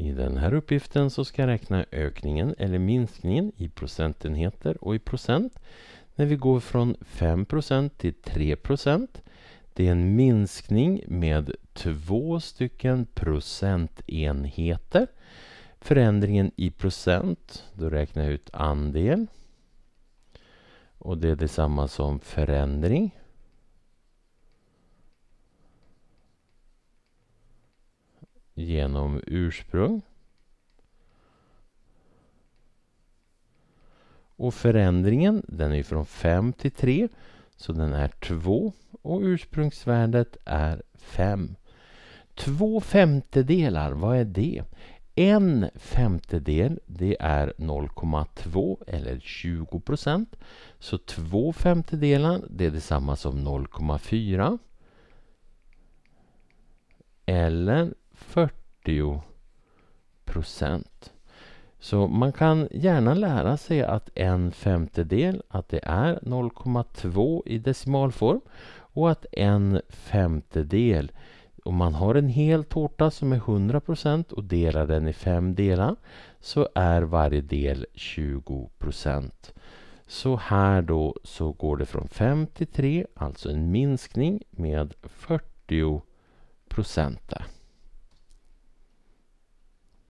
I den här uppgiften så ska jag räkna ökningen eller minskningen i procentenheter och i procent när vi går från 5 till 3 Det är en minskning med två stycken procentenheter. Förändringen i procent, då räknar jag ut andel. Och det är detsamma som förändring. genom ursprung Och förändringen den är från 5 till 3 så den är 2 och ursprungsvärdet är 5. Två femtedelar, vad är det? En femtedel det är 0,2 eller 20 procent. Så två femtedelar det är detsamma som 0,4 eller 40 procent. Så man kan gärna lära sig att en femtedel, att det är 0,2 i decimalform och att en femtedel, om man har en hel tårta som är 100 procent och delar den i fem delar så är varje del 20 procent. Så här då så går det från 5 till 3, alltså en minskning med 40 procent.